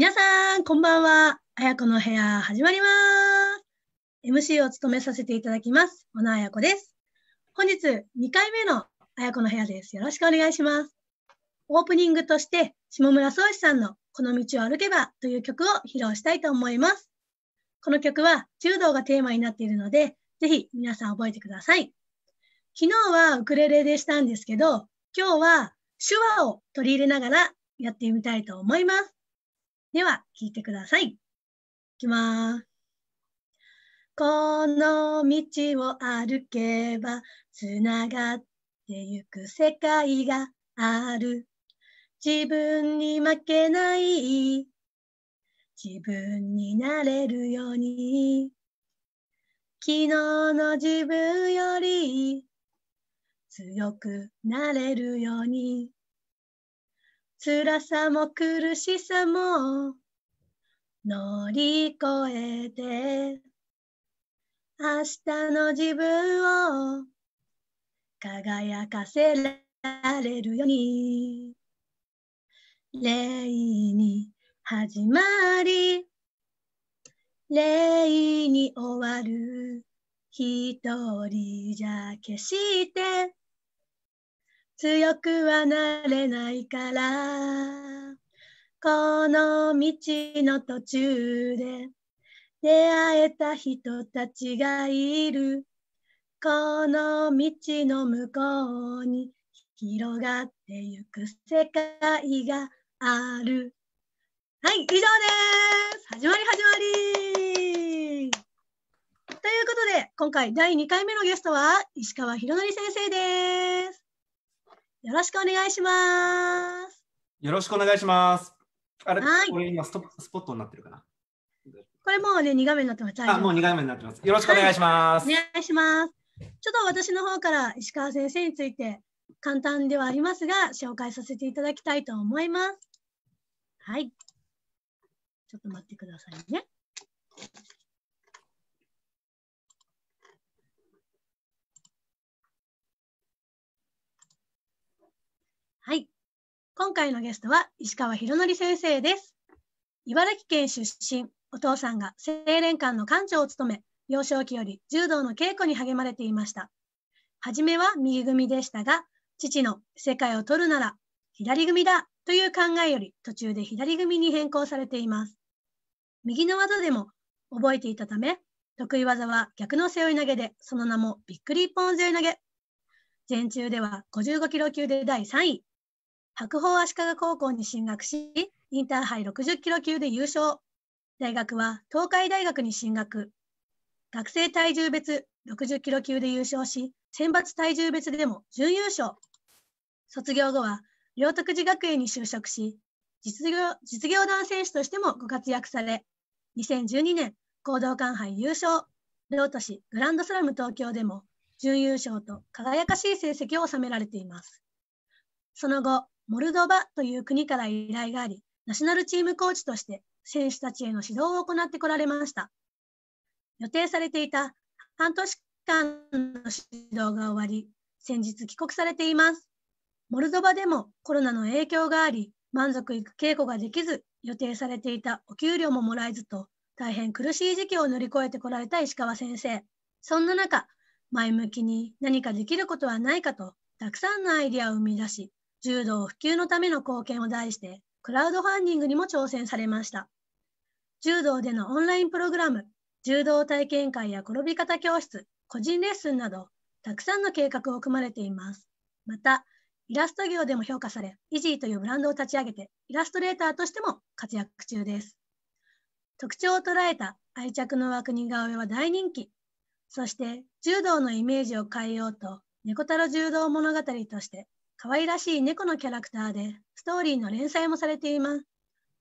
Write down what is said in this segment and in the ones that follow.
皆さん、こんばんは。あやこの部屋、始まります。MC を務めさせていただきます。小野あやこです。本日、2回目のあやこの部屋です。よろしくお願いします。オープニングとして、下村宗志さんのこの道を歩けばという曲を披露したいと思います。この曲は柔道がテーマになっているので、ぜひ皆さん覚えてください。昨日はウクレレでしたんですけど、今日は手話を取り入れながらやってみたいと思います。では、聞いてください。いきます。この道を歩けば、つながってゆく世界がある。自分に負けない。自分になれるように。昨日の自分より強くなれるように。辛さも苦しさも乗り越えて明日の自分を輝かせられるように礼に始まり礼に終わる一人じゃ決して強くはなれないからこの道の途中で出会えた人たちがいるこの道の向こうに広がってゆく世界があるはい以上です始まり始まりということで、今回第2回目のゲストは石川博則先生です。よろしくお願いします。よろしくお願いします。あれ、はい、これ今ススポットになってるかなこれもうね、2画面になってます。あ、もう2画面になってます。よろしくお願いします、はい、お願いします。ちょっと私の方から石川先生について簡単ではありますが、紹介させていただきたいと思います。はい。ちょっと待ってくださいね。今回のゲストは石川博則先生です。茨城県出身、お父さんが青年館の館長を務め、幼少期より柔道の稽古に励まれていました。初めは右組でしたが、父の世界を取るなら左組だという考えより途中で左組に変更されています。右の技でも覚えていたため、得意技は逆の背負い投げで、その名もびっくり一本背負い投げ。前中では55キロ級で第3位、白鵬足利高校に進学し、インターハイ60キロ級で優勝。大学は東海大学に進学。学生体重別60キロ級で優勝し、選抜体重別でも準優勝。卒業後は、両徳寺学園に就職し、実業、実業団選手としてもご活躍され、2012年、行動館杯優勝、両都市グランドスラム東京でも準優勝と輝かしい成績を収められています。その後、モルドバという国から依頼があり、ナショナルチームコーチとして選手たちへの指導を行ってこられました。予定されていた半年間の指導が終わり、先日帰国されています。モルドバでもコロナの影響があり、満足いく稽古ができず、予定されていたお給料ももらえずと、大変苦しい時期を乗り越えてこられた石川先生。そんな中、前向きに何かできることはないかと、たくさんのアイデアを生み出し、柔道普及のための貢献を題して、クラウドファンディングにも挑戦されました。柔道でのオンラインプログラム、柔道体験会や転び方教室、個人レッスンなど、たくさんの計画を組まれています。また、イラスト業でも評価され、イジーというブランドを立ち上げて、イラストレーターとしても活躍中です。特徴を捉えた愛着の枠似顔絵は大人気。そして、柔道のイメージを変えようと、猫太郎柔道物語として可愛らしい猫のキャラクターで、ストーリーの連載もされています。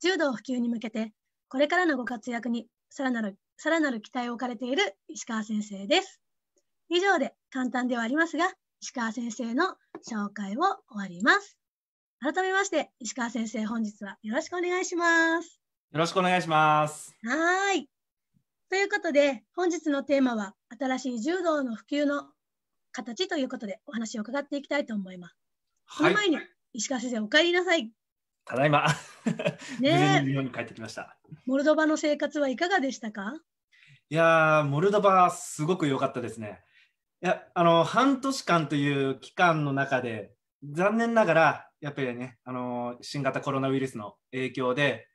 柔道普及に向けて、これからのご活躍にさらなる、さらなる期待を置かれている石川先生です。以上で簡単ではありますが、石川先生の紹介を終わります。改めまして、石川先生、本日はよろしくお願いします。よろしくお願いします。はい。ということで、本日のテーマは、新しい柔道の普及の形ということでお話を伺っていきたいと思います。その前に、石川先生、お帰りなさい。ただいま。ね日本に帰ってきました。モルドバの生活はいかがでしたかいやモルドバ、はすごく良かったですね。いや、あの、半年間という期間の中で、残念ながら、やっぱりね、あの、新型コロナウイルスの影響で、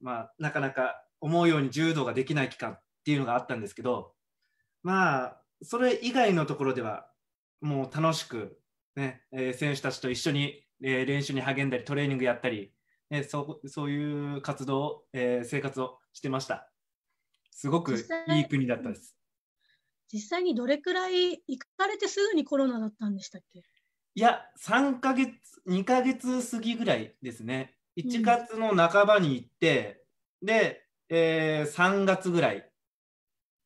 まあ、なかなか思うように柔道ができない期間っていうのがあったんですけど、まあ、それ以外のところでは、もう楽しくねえ選手たちと一緒に、え練習に励んだりトレーニングやったり、ね、そそういう活動ええ生活をしてましたすごくいい国だったです実際にどれくらい行かれてすぐにコロナだったんでしたっけいや3ヶ月2ヶ月過ぎぐらいですね1月の半ばに行って、うん、で、えー、3月ぐらい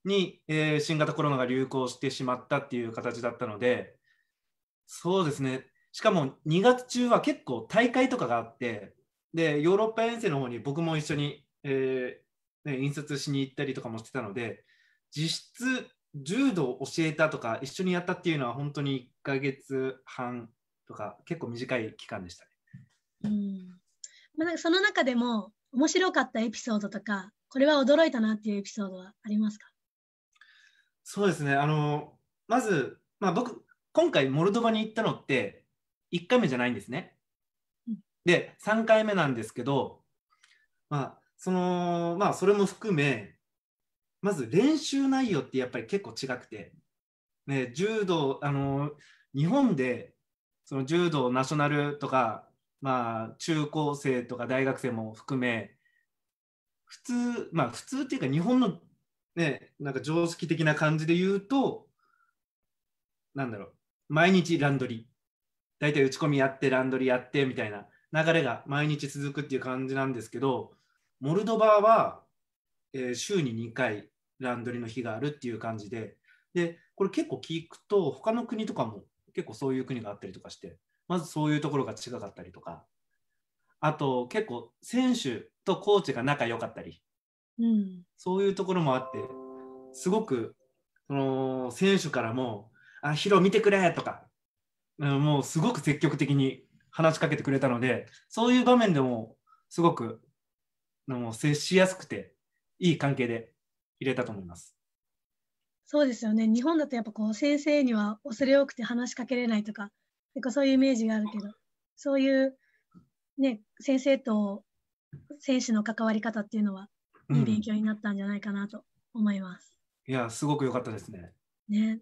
に、えー、新型コロナが流行してしまったっていう形だったので、そうですね。しかも2月中は結構大会とかがあって、で、ヨーロッパ遠征の方に僕も一緒に、えー、ね、印刷しに行ったりとかもしてたので、実質柔道を教えたとか一緒にやったっていうのは本当に1ヶ月半とか結構短い期間でしたね。うんまあ、その中でも面白かったエピソードとかこれは驚いたなっていうエピソードはありますかそうですねあのまず、まあ僕今回モルドバに行ったのって1回目じゃないんですね。で3回目なんですけど、まあそのまあ、それも含めまず練習内容ってやっぱり結構違くて、ね、柔道あの日本でその柔道ナショナルとか、まあ、中高生とか大学生も含め普通まあ普通っていうか日本のねなんか常識的な感じで言うとなんだろう毎日ランドリー。大体打ち込みやって、ランドリーやって、みたいな流れが毎日続くっていう感じなんですけど、モルドバは、えー、週に2回ランドリーの日があるっていう感じで、で、これ結構聞くと、他の国とかも結構そういう国があったりとかして、まずそういうところが違かったりとか、あと結構選手とコーチが仲良かったり、うん、そういうところもあって、すごくその選手からもあ、ヒロ見てくれとか、もうすごく積極的に話しかけてくれたので、そういう場面でもすごくもう接しやすくて、いい関係で入れたと思います。そうですよね。日本だとやっぱこう先生には恐れ多くて話しかけれないとか、結構そういうイメージがあるけど、そういうね、先生と選手の関わり方っていうのは、いい勉強になったんじゃないかなと思います。うん、いや、すごく良かったですね。ね。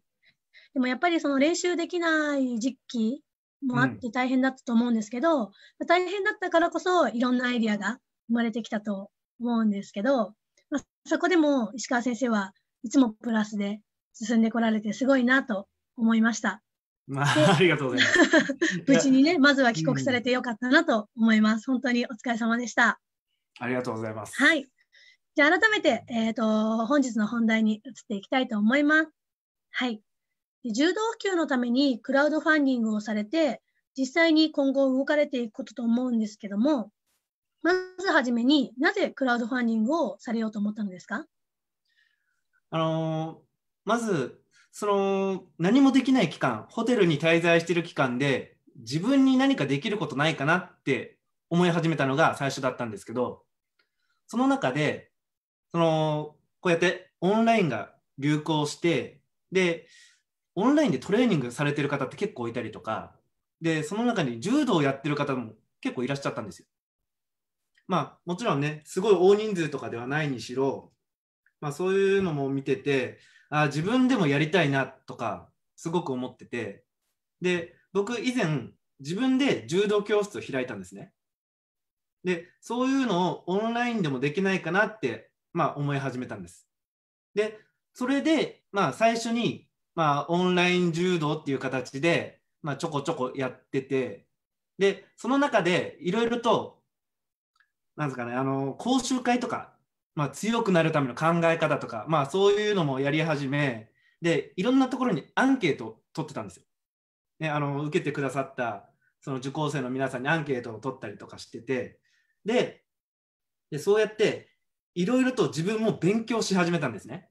でもやっぱりその練習できない時期もあって大変だったと思うんですけど、うん、大変だったからこそいろんなアイディアが生まれてきたと思うんですけど、まあ、そこでも石川先生はいつもプラスで進んでこられてすごいなと思いました。まあ、ありがとうございます。無事にね、まずは帰国されてよかったなと思います。うん、本当にお疲れ様でした。ありがとうございます。はい。じゃあ改めて、えっ、ー、と、本日の本題に移っていきたいと思います。はい。柔道普及のためにクラウドファンディングをされて、実際に今後動かれていくことと思うんですけども、まずはじめになぜクラウドファンディングをされようと思ったのですかあのまずその何もできない期間ホテルに滞在している期間で自分に何かできることないかなって思い始めたのが最初だったんですけどその中でそのこうやってオンラインが流行してでオンラインでトレーニングされてる方って結構いたりとか、で、その中に柔道をやってる方も結構いらっしゃったんですよ。まあ、もちろんね、すごい大人数とかではないにしろ、まあ、そういうのも見てて、あ自分でもやりたいなとか、すごく思ってて、で、僕、以前、自分で柔道教室を開いたんですね。で、そういうのをオンラインでもできないかなって、まあ、思い始めたんです。で、それで、まあ、最初にまあ、オンライン柔道っていう形で、まあ、ちょこちょこやってて、で、その中でいろいろと、なんですかね、あの、講習会とか、まあ、強くなるための考え方とか、まあ、そういうのもやり始め、で、いろんなところにアンケートを取ってたんですよ。ね、あの、受けてくださった、その受講生の皆さんにアンケートを取ったりとかしてて、で、でそうやって、いろいろと自分も勉強し始めたんですね。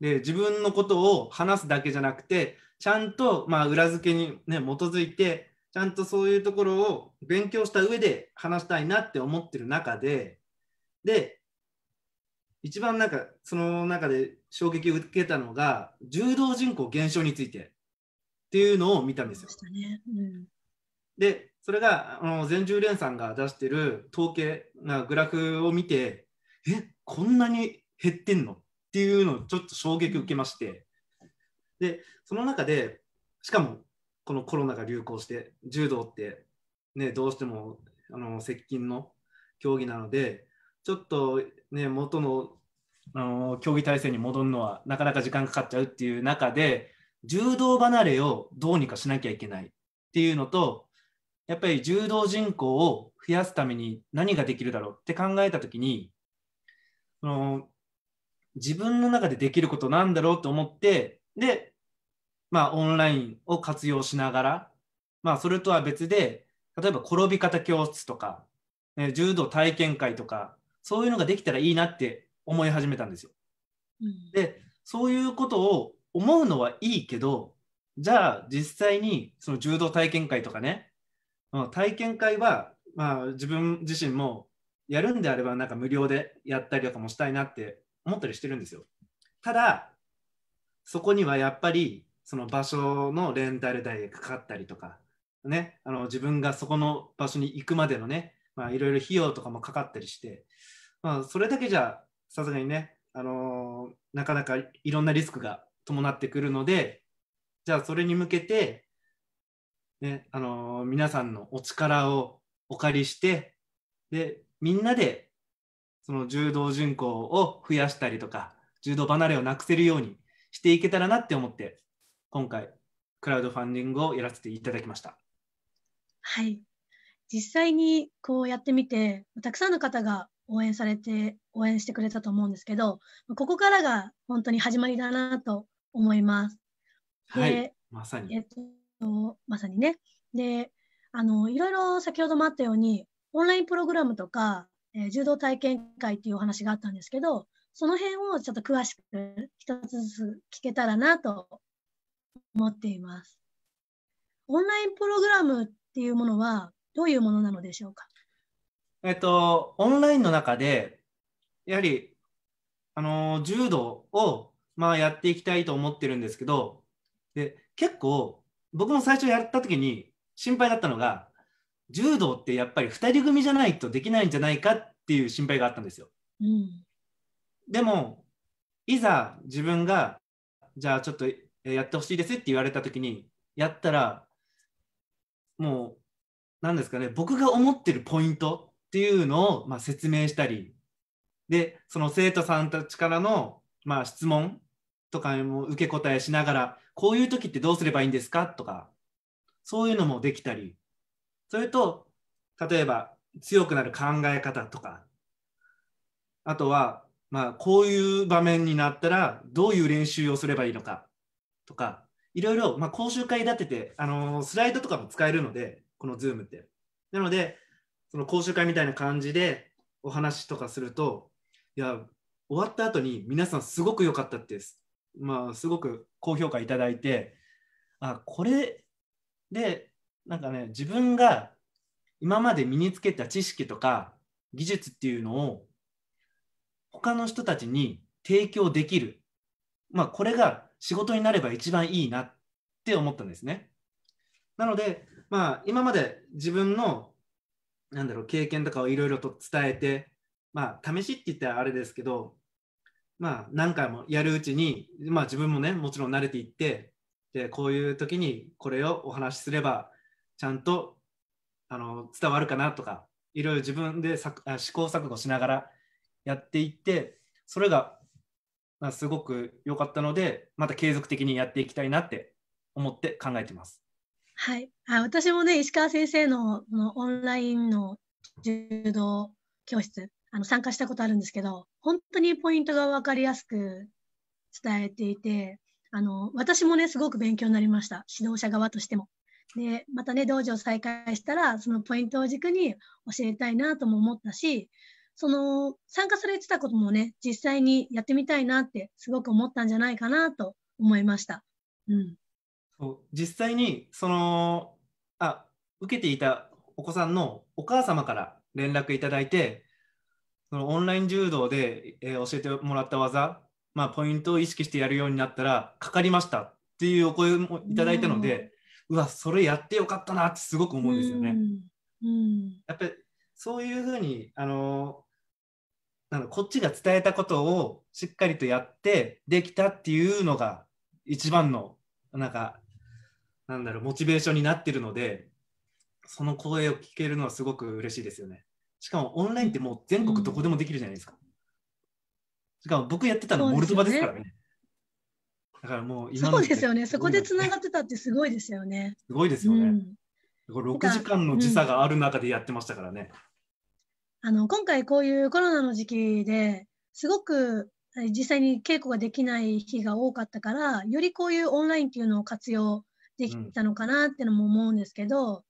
で自分のことを話すだけじゃなくてちゃんと、まあ、裏付けに、ね、基づいてちゃんとそういうところを勉強した上で話したいなって思ってる中でで一番なんかその中で衝撃を受けたのが柔道人口減少についてっていうのを見たんですよ。ねうん、でそれがあの全十連さんが出してる統計なグラフを見てえこんなに減ってんのっていうのをちょっと衝撃受けまして、で、その中で、しかもこのコロナが流行して、柔道って、ね、どうしてもあの接近の競技なので、ちょっとね、元のあの競技体制に戻るのはなかなか時間かかっちゃうっていう中で、柔道離れをどうにかしなきゃいけないっていうのと、やっぱり柔道人口を増やすために何ができるだろうって考えた時に、その自分の中でできることなんだろうと思ってで、まあ、オンラインを活用しながら、まあ、それとは別で例えば転び方教室とか、ね、柔道体験会とかそういうのができたらいいなって思い始めたんですよ。でそういうことを思うのはいいけどじゃあ実際にその柔道体験会とかね体験会は、まあ、自分自身もやるんであればなんか無料でやったりとかもしたいなって思ったりしてるんですよ。ただ、そこにはやっぱりその場所のレンタル代がかかったりとか、ね、あの自分がそこの場所に行くまでのね、まあ、いろいろ費用とかもかかったりして、まあ、それだけじゃさすがにね、あのー、なかなかいろんなリスクが伴ってくるので、じゃあそれに向けて、ねあのー、皆さんのお力をお借りしてでみんなでその柔道人口を増やしたりとか、柔道離れをなくせるようにしていけたらなって思って、今回、クラウドファンディングをやらせていただきました。はい。実際にこうやってみて、たくさんの方が応援されて、応援してくれたと思うんですけど、ここからが本当に始まりだなと思います。はい。まさに。えっと、まさにね。で、あの、いろいろ先ほどもあったように、オンラインプログラムとか、えー、柔道体験会っていうお話があったんですけど、その辺をちょっと詳しく一つずつ聞けたらなと思っています。オンラインプログラムっていうものはどういうものなのでしょうか。えっと、オンラインの中で、やはり、あの、柔道を、まあ、やっていきたいと思ってるんですけど、で、結構、僕も最初やった時に心配だったのが、柔道ってやっぱり2人組じゃないとできないんじゃないかっていう心配があったんですよ。うん、でもいざ自分がじゃあちょっとやってほしいですって言われた時にやったらもう何ですかね僕が思ってるポイントっていうのを、まあ、説明したりでその生徒さんたちからの、まあ、質問とかも受け答えしながらこういう時ってどうすればいいんですかとかそういうのもできたりそれと、例えば強くなる考え方とか、あとは、まあ、こういう場面になったらどういう練習をすればいいのかとか、いろいろ、まあ、講習会立てて、あのスライドとかも使えるので、この Zoom って。なので、その講習会みたいな感じでお話とかすると、いや、終わった後に皆さんすごく良かったです。まあ、すごく高評価いただいて、あ、これでなんかね自分が今まで身につけた知識とか技術っていうのを他の人たちに提供できる、まあ、これが仕事になれば一番いいなって思ったんですね。なので、まあ、今まで自分のなんだろう経験とかをいろいろと伝えて、まあ、試しって言ったらあれですけど、まあ、何回もやるうちに、まあ、自分もねもちろん慣れていってでこういう時にこれをお話しすればちゃんとあの伝わるかなとかいろいろ自分で試行錯誤しながらやっていってそれがすごく良かったのでまた継続的にやっていきたいなって思って考えてます。はい、あ私もね石川先生ののオンラインの柔道教室あの参加したことあるんですけど本当にポイントが分かりやすく伝えていてあの私もねすごく勉強になりました指導者側としても。でまたね道場再開したらそのポイントを軸に教えたいなとも思ったしその参加されてたこともね実際にやってみたいなってすごく思ったんじゃないかなと思いました。うん、そう実際にそのあ受けていたお子さんのお母様から連絡いただいてそのオンライン柔道で、えー、教えてもらった技、まあ、ポイントを意識してやるようになったらかかりましたっていうお声もいただいたので、うわそれやってよかったなってすごく思うんですよね。うん、うん、やっぱりそういうふうにあのなのこっちが伝えたことをしっかりとやってできたっていうのが一番のなんかなんだろうモチベーションになってるのでその声を聞けるのはすごく嬉しいですよね。しかもオンラインってもう全国どこでもできるじゃないですか。うん、しかも僕やってたのモルドバですからね。だからもう今そうですよね。そこでつながってたってすごいですよね。すごいですよね。うん、これ6時間の時差がある中でやってましたからね。あの今回こういうコロナの時期ですごく実際に稽古ができない日が多かったからよりこういうオンラインっていうのを活用できたのかなってのも思うんですけど、うん、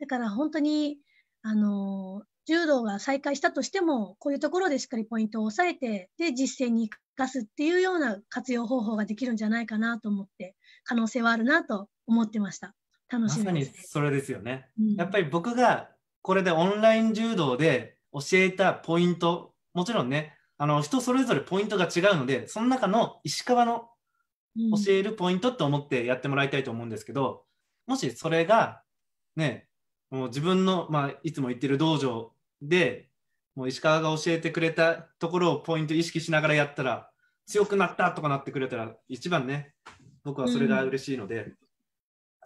だから本当にあの柔道が再開したとしてもこういうところでしっかりポイントを抑えてで実践に行ガスっていうような活用方法ができるんじゃないかなと思って可能性はあるなと思ってました。楽しみまさにそれですよね、うん、やっぱり僕がこれでオンライン柔道で教えたポイントもちろんねあの人それぞれポイントが違うのでその中の石川の教えるポイントって思ってやってもらいたいと思うんですけど、うん、もしそれがねもう自分の、まあ、いつも言ってる道場でもう石川が教えてくれたところをポイント意識しながらやったら、強くなったとかなってくれたら、一番ね、僕はそれが嬉しいので、うん、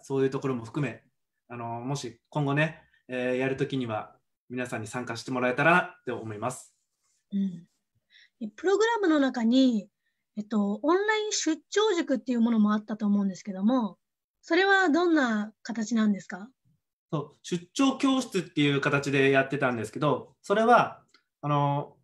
そういうところも含め、あのもし今後ね、えー、やるときには皆さんに参加してもらえたらなって思います。うん、プログラムの中に、えっと、オンライン出張塾っていうものもあったと思うんですけども、それはどんな形なんですかそう出張教室っていう形でやってたんですけどそれはあの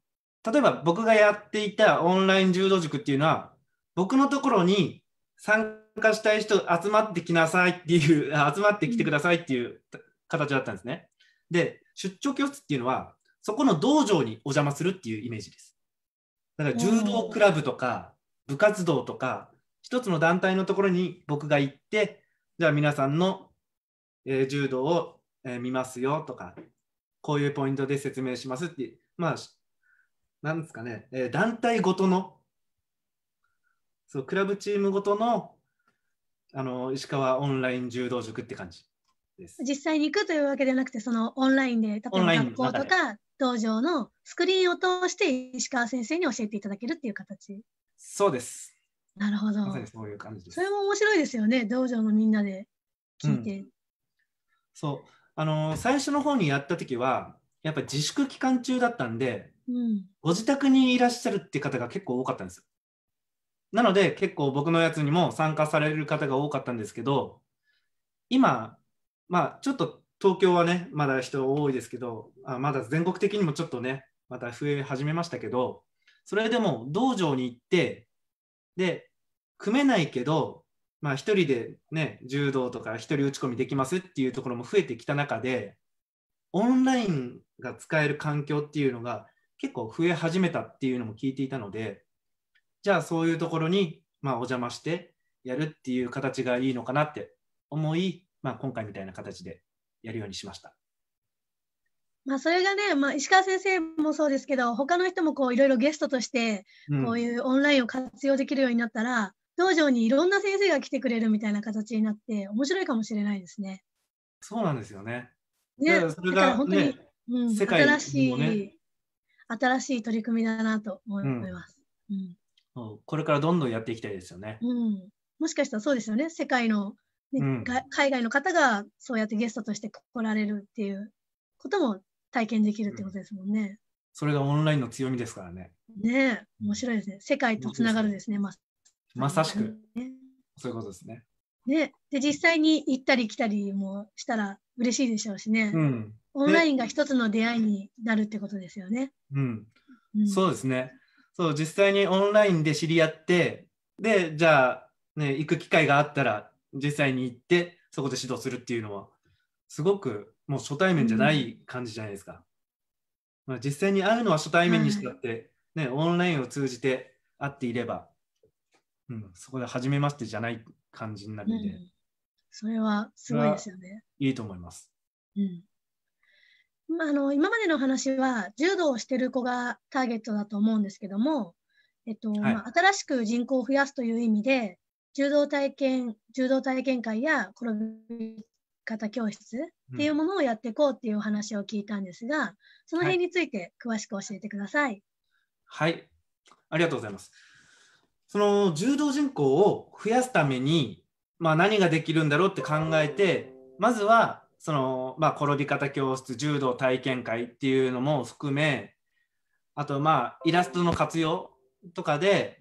例えば僕がやっていたオンライン柔道塾っていうのは僕のところに参加したい人集まってきなさいっていう 集まってきてくださいっていう形だったんですね。で出張教室っていうのはそこの道場にお邪魔するっていうイメージです。だから柔道クラブとか部活動とか一つの団体のところに僕が行ってじゃあ皆さんのえー、柔道を、えー、見ますよとか、こういうポイントで説明しますって、まあ、なんですかね、えー、団体ごとの、そうクラブチームごとのあの石川オンライン柔道塾って感じです。実際に行くというわけではなくて、そのオンラインで、例えば学校とか道場のスクリーンを通して石川先生に教えていただけるっていう形。そうです。なるほど。ま、そういう感じそれも面白いですよね、道場のみんなで聞いて。うんそう。あの、最初の方にやった時は、やっぱ自粛期間中だったんで、うん、ご自宅にいらっしゃるって方が結構多かったんですよ。なので、結構僕のやつにも参加される方が多かったんですけど、今、まあ、ちょっと東京はね、まだ人多いですけど、あまだ全国的にもちょっとね、また増え始めましたけど、それでも道場に行って、で、組めないけど、まあ、1人で、ね、柔道とか1人打ち込みできますっていうところも増えてきた中でオンラインが使える環境っていうのが結構増え始めたっていうのも聞いていたのでじゃあそういうところに、まあ、お邪魔してやるっていう形がいいのかなって思い、まあ、今回みたいな形でやるようにしました。まあ、それがね、まあ、石川先生もそうですけど他の人もこういろいろゲストとしてこういうオンラインを活用できるようになったら、道場にいろんな先生が来てくれるみたいな形になって面白いかもしれないですね。そうなんですよね。ね、だから本当に、うん、世界、ね、新しい新しい取り組みだなと思います、うん、うん、これからどんどんやっていきたいですよね。うん、もしかしたらそうですよね。世界のね、うん、海外の方がそうやってゲストとして来られるっていうことも体験できるってことですもんね。それがオンラインの強みですからね。ね面白いですね。世界とつながるですね、まねまさしく、ね、そういうことですね。ね、で実際に行ったり来たりもしたら嬉しいでしょうしね、うん、オンラインが一つの出会いになるってことですよね。うん、うん、そうですねそう実際にオンラインで知り合ってでじゃあ、ね、行く機会があったら実際に行ってそこで指導するっていうのはすごくもう初対面じゃない感じじゃないですか。うん、まあ、実際に会うのは初対面にしたって、はい、ね、オンラインを通じて会っていればうん、そこで初めましてじゃない感じになるんで、うん、それはすごいですよね。いいと思います。うんまあ、あの今までの話は柔道をしてる子がターゲットだと思うんですけども、えっと、はい、まあ、新しく人口を増やすという意味で柔道体験柔道体験会や転び方教室っていうものをやっていこうっていうお話を聞いたんですが、うん、その辺について詳しく教えてください。はい、はい、ありがとうございます。その柔道人口を増やすために、まあ、何ができるんだろうって考えてまずはその、まあ、転び方教室柔道体験会っていうのも含めあとまあイラストの活用とかで、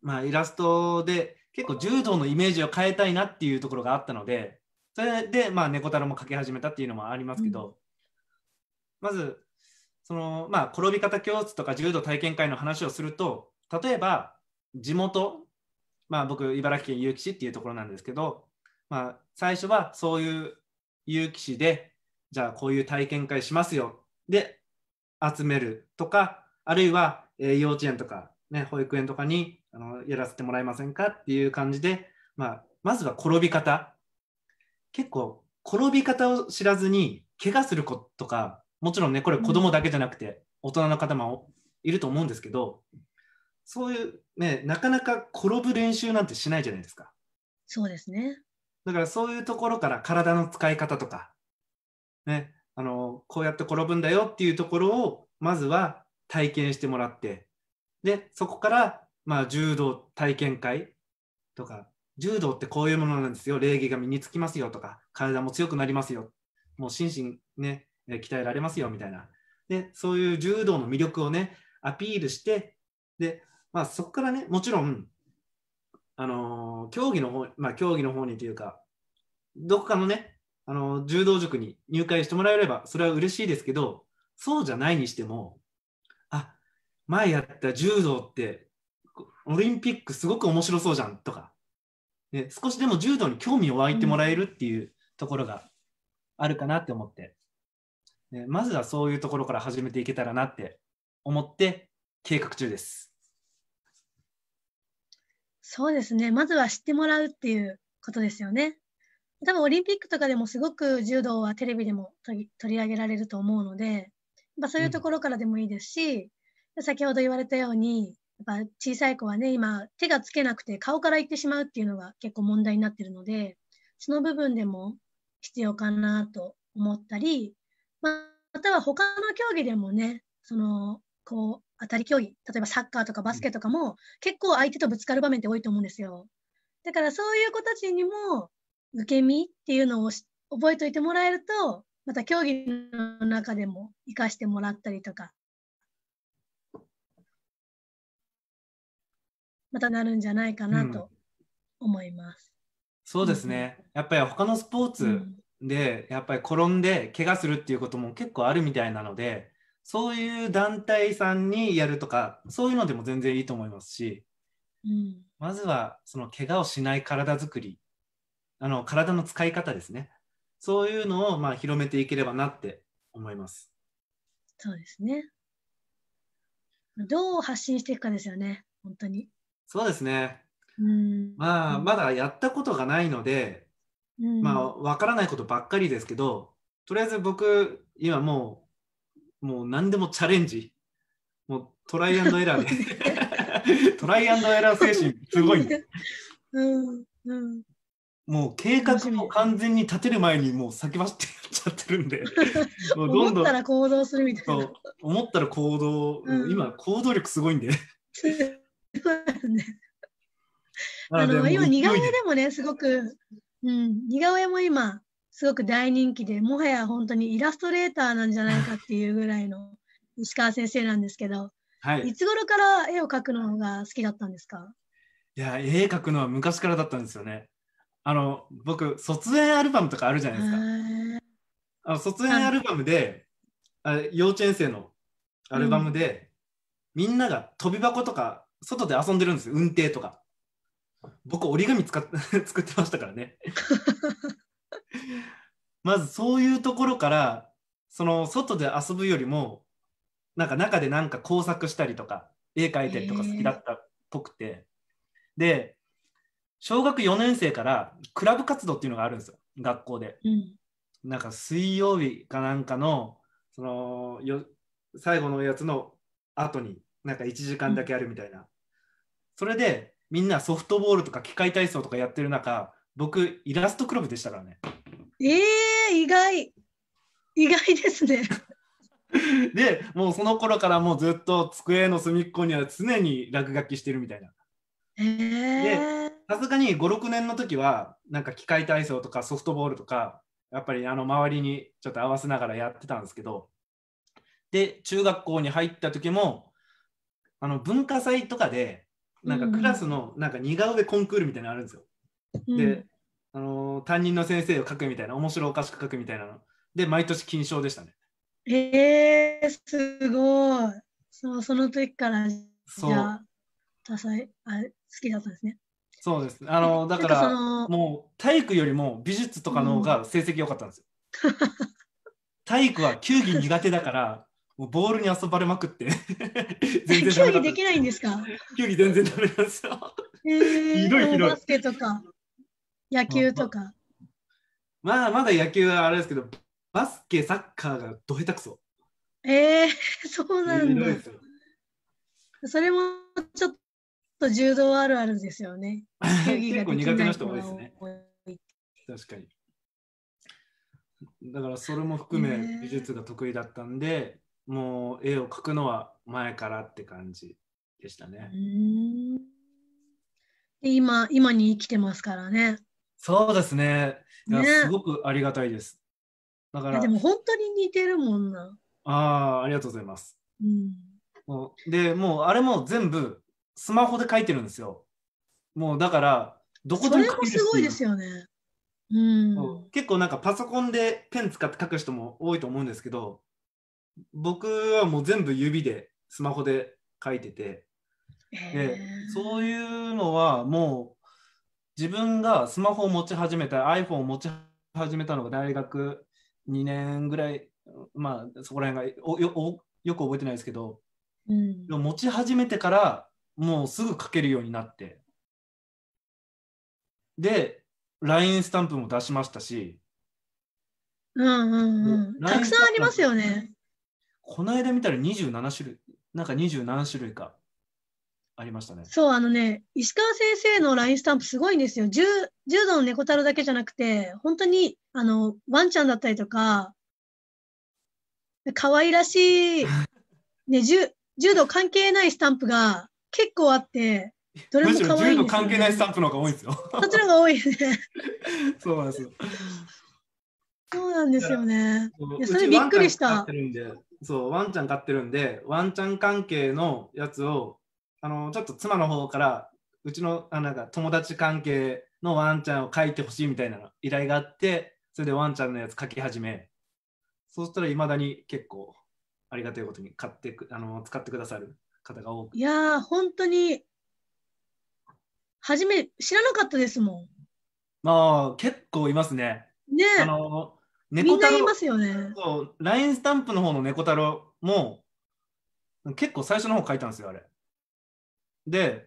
まあ、イラストで結構柔道のイメージを変えたいなっていうところがあったのでそれでまあ猫太郎も描き始めたっていうのもありますけど、うん、まずそのまあ転び方教室とか柔道体験会の話をすると例えば地元、まあ、僕茨城県結城市っていうところなんですけど、まあ、最初はそういう結城市でじゃあこういう体験会しますよで集めるとかあるいは、え幼稚園とか、ね、保育園とかにあのやらせてもらえませんかっていう感じで、まあ、まずは転び方結構転び方を知らずに怪我する子とかもちろんねこれ子供だけじゃなくて大人の方もいると思うんですけどそういうね、なかなか転ぶ練習なんてしないじゃないですか。そうですね。だからそういうところから体の使い方とか、ね、あのこうやって転ぶんだよっていうところをまずは体験してもらってでそこから、まあ、柔道体験会とか柔道ってこういうものなんですよ礼儀が身につきますよとか体も強くなりますよもう心身ね鍛えられますよみたいなでそういう柔道の魅力をねアピールしてでまあ、そこからね、もちろん、あのー、競技の方、まあ、競技の方にというか、どこかのね、あのー、柔道塾に入会してもらえれば、それは嬉しいですけど、そうじゃないにしても、あ、前やった柔道って、オリンピックすごく面白そうじゃんとか、ね、少しでも柔道に興味を湧いてもらえるっていうところがあるかなって思って、ね、まずはそういうところから始めていけたらなって思って計画中です。そうですね。まずは知ってもらうっていうことですよね。多分オリンピックとかでもすごく柔道はテレビでも取り上げられると思うので、まあ、そういうところからでもいいですし、うん、先ほど言われたように、やっぱ小さい子はね、今手がつけなくて顔からいってしまうっていうのが結構問題になってるので、その部分でも必要かなと思ったり、まあ、または他の競技でもね、その、こう、当たり競技、例えばサッカーとかバスケとかも、結構相手とぶつかる場面って多いと思うんですよ。だからそういう子たちにも、受け身っていうのを覚えておいてもらえると、また競技の中でも生かしてもらったりとか、またなるんじゃないかなと思います。うん、そうですね。やっぱり他のスポーツで、やっぱり転んで怪我するっていうことも結構あるみたいなので、そういう団体さんにやるとかそういうのでも全然いいと思いますし、うん、まずはその怪我をしない体づくりあの体の使い方ですねそういうのをまあ広めていければなって思います。そうですねどう発信していくかですよね本当に。そうですね。うんまあ、まだやったことがないので、うん、まあ、わからないことばっかりですけど、とりあえず僕、今もうもう何でもチャレンジ、もうトライアンドエラーで、トライアンドエラー精神、すごい、ね、うんうん、もう計画も完全に立てる前にもう先走ってやっちゃってるんで、もうどんどん思ったら行動するみたいな。思ったら行動、うん、今、行動力すごいんで。あの今似顔絵でもねすごく、うん、似顔絵も今すごく大人気で、もはや本当にイラストレーターなんじゃないかっていうぐらいの 石川先生なんですけど、はい、いつ頃から絵を描くのが好きだったんですかいや、絵描くのは昔からだったんですよね。あの、僕、卒園アルバムとかあるじゃないですか。あ卒園アルバムで、あ幼稚園生のアルバムで、うん、みんなが跳び箱とか、外で遊んでるんですよ、運転とか。僕、折り紙使っ 作ってましたからね。まずそういうところからその外で遊ぶよりもなんか中でなんか工作したりとか絵描いたりとか好きだったっぽくて、えー、で小学4年生からクラブ活動っていうのがあるんですよ学校で、うん、なんか水曜日かなんかのそのよ最後のやつの後になんか1時間だけあるみたいな、うん、それでみんなソフトボールとか機械体操とかやってる中僕イラストクラブでしたからねええー、意外。意外ですね。で、もうその頃からもうずっと机の隅っこには常に落書きしてるみたいな。えー、で、さすがに5、6年の時は、なんか機械体操とかソフトボールとか、やっぱりあの周りにちょっと合わせながらやってたんですけど、で、中学校に入った時も、あの文化祭とかで、なんかクラスのなんか似顔絵コンクールみたいなのあるんですよ。うん、で、あの担任の先生を書くみたいな面白おかしく書くみたいなので毎年金賞でしたねえー、すごいそうその時からじゃあ多彩あ好きだったんですねそうですあのだからもう体育よりも美術とかの方が成績良かったんですよ、体育は球技苦手だからもうボールに遊ばれまくって 全然球技できないんですか球技全然ダメなんですよ、えー、ひどいひどいバスケとか野球とか。まだまだ野球はあれですけど、バスケ、サッカーがど下手くそ。ええー、そうなんだ。それもちょっと柔道あるあるですよね。結構苦手な人多いですね。確かに。だからそれも含め美術が得意だったんで、えー、もう絵を描くのは前からって感じでしたね。今今に生きてますからね。そうですね。いやねすごくありがたいです。だから、でも本当に似てるもんな。ああ、ありがとうございます。うん。で、もうあれも全部スマホで書いてるんですよ。もうだから、どこでも書けるすごいですよね。うん。結構なんかパソコンでペン使って書く人も多いと思うんですけど僕はもう全部指でスマホで書いてて、えでそういうのはもう自分がスマホを持ち始めた iPhone を持ち始めたのが大学2年ぐらいまあそこら辺がよく覚えてないですけど、うん、持ち始めてからもうすぐ書けるようになってで LINE スタンプも出しましたし、うんうんうん、たくさんありますよねこの間見たら27種類なんか2 7種類かありましたね。そう、あのね、石川先生のラインスタンプすごいんですよ。重重度の猫太郎だけじゃなくて、本当に、あの、ワンちゃんだったりとか、可愛らしい、ね、重度関係ないスタンプが結構あって、どれも可愛い、ね、関係ないスタンプの方が多いですよ。そっちの方が多いですね。そうなんですよ。そうなんですよね。それびっくりした。そう、ワンちゃん飼ってるんで、ワンちゃん関係のやつをあのちょっと妻の方からうちのあなんか友達関係のワンちゃんを描いてほしいみたいな依頼があってそれでワンちゃんのやつ描き始めそうしたらいまだに結構ありがたいことに買ってあの使ってくださる方が多くいやー本当に初め知らなかったですもんまあ結構いますねねあの猫太郎いますよねそう LINE スタンプの方の猫太郎も結構最初の方書いたんですよあれで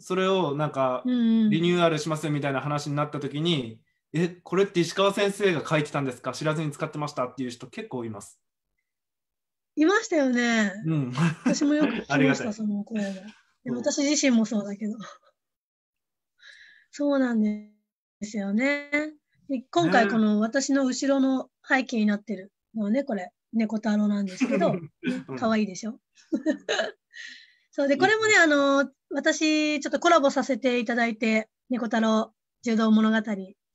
それをなんかリニューアルしますみたいな話になった時に、うん、えこれって石川先生が書いてたんですか知らずに使ってましたっていう人結構います。いましたよね。うん、私もよく聞きました その声が。私自身もそうだけど。そうなんですよね。今回この私の後ろの背景になってるのねこれ猫太郎なんですけどかわいいでしょ そうで、これもね、あの、私、ちょっとコラボさせていただいて、猫太郎柔道物語、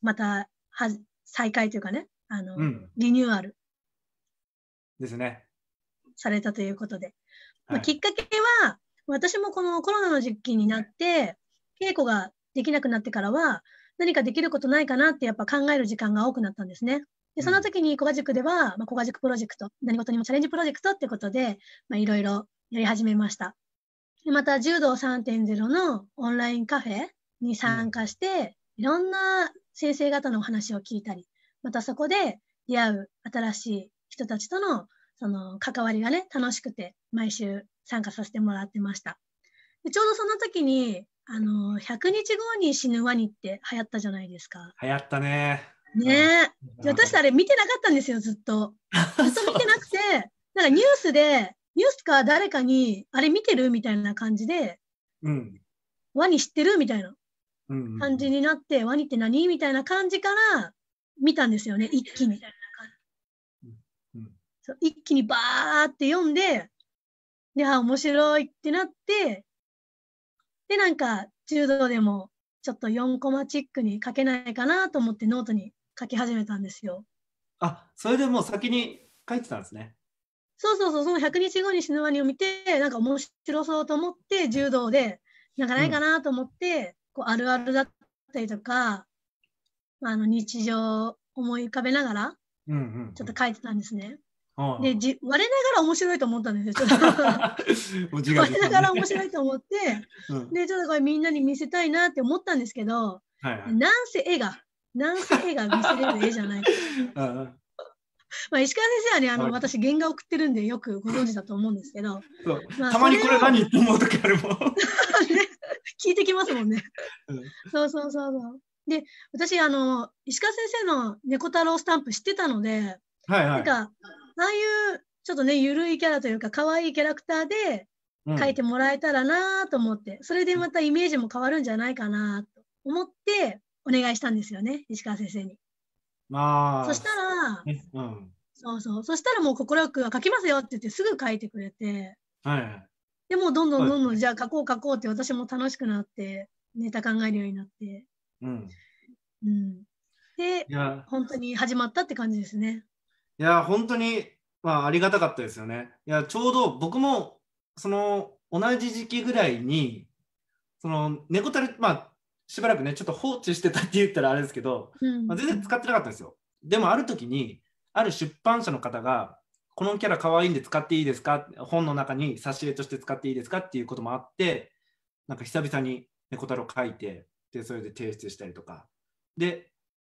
または再開というかね、あの、うん、リニューアル。ですね。されたということで。まあ、きっかけは、私もこのコロナの時期になって、稽古ができなくなってからは、何かできることないかなってやっぱ考える時間が多くなったんですね。で、その時に古賀塾では、まあ、古賀塾プロジェクト、何事にもチャレンジプロジェクトってことで、まあ、いろいろやり始めました。また、柔道3.0のオンラインカフェに参加して、いろんな先生方のお話を聞いたり、またそこで出会う新しい人たちとのその関わりがね、楽しくて、毎週参加させてもらってました。でちょうどその時に、あの、100日後に死ぬワニって流行ったじゃないですか。流行ったね。ねえ。私あれ見てなかったんですよ、ずっと。ずっと見てなくて、なんかニュースで、ニュースか誰かに、あれ見てるみたいな感じで、うん、ワニ知ってるみたいな感じになって、うんうん、ワニって何みたいな感じから見たんですよね、一気に。うん、そう一気にバーって読んで、で、あ、面白いってなって、で、なんか、柔道でもちょっと4コマチックに書けないかなと思ってノートに書き始めたんですよ。あ、それでもう先に書いてたんですね。そうそうそう、その100日後に死ぬワニを見て、なんか面白そうと思って、柔道で、なんかないかなと思って、うん、こうあるあるだったりとか、あの日常を思い浮かべながら、ちょっと書いてたんですね。でじ割れながら面白いと思ったんですよ。ちょっと 割れながら面白いと思って、うん、でちょっとこれみんなに見せたいなって思ったんですけど、はいはい、なんせ絵が、なんせ絵が見せれる絵じゃない。まあ、石川先生はね、あの、はい、私、原画送ってるんで、よくご存知だと思うんですけど。まあ、たまにこれ何って思うきあるもん。聞いてきますもんね。うん、そうそうそうそう。で、私、あの、石川先生の猫太郎スタンプ知ってたので、はいはい、なんか、ああいう、ちょっとね、ゆるいキャラというか、可愛いキャラクターで、書いてもらえたらなと思って、うん、それでまたイメージも変わるんじゃないかなと思って、お願いしたんですよね、石川先生に。あそしたら、うん、そうそうそしたらもう快く書きますよって言ってすぐ書いてくれて、はい、でもどんどんどんどん、じゃあ書こう書こうって私も楽しくなってネタ考えるようになって、うんうん、で本当に始まったって感じですね。いや本当に、まあ、ありがたかったですよね。いやちょうど僕もその同じ時期ぐらいにその猫たる、まあしばらくねちょっと放置してたって言ったらあれですけど、まあ、全然使ってなかったんですよでもある時にある出版社の方がこのキャラ可愛いんで使っていいですか本の中に挿絵として使っていいですかっていうこともあってなんか久々に猫太郎書いてでそれで提出したりとかで、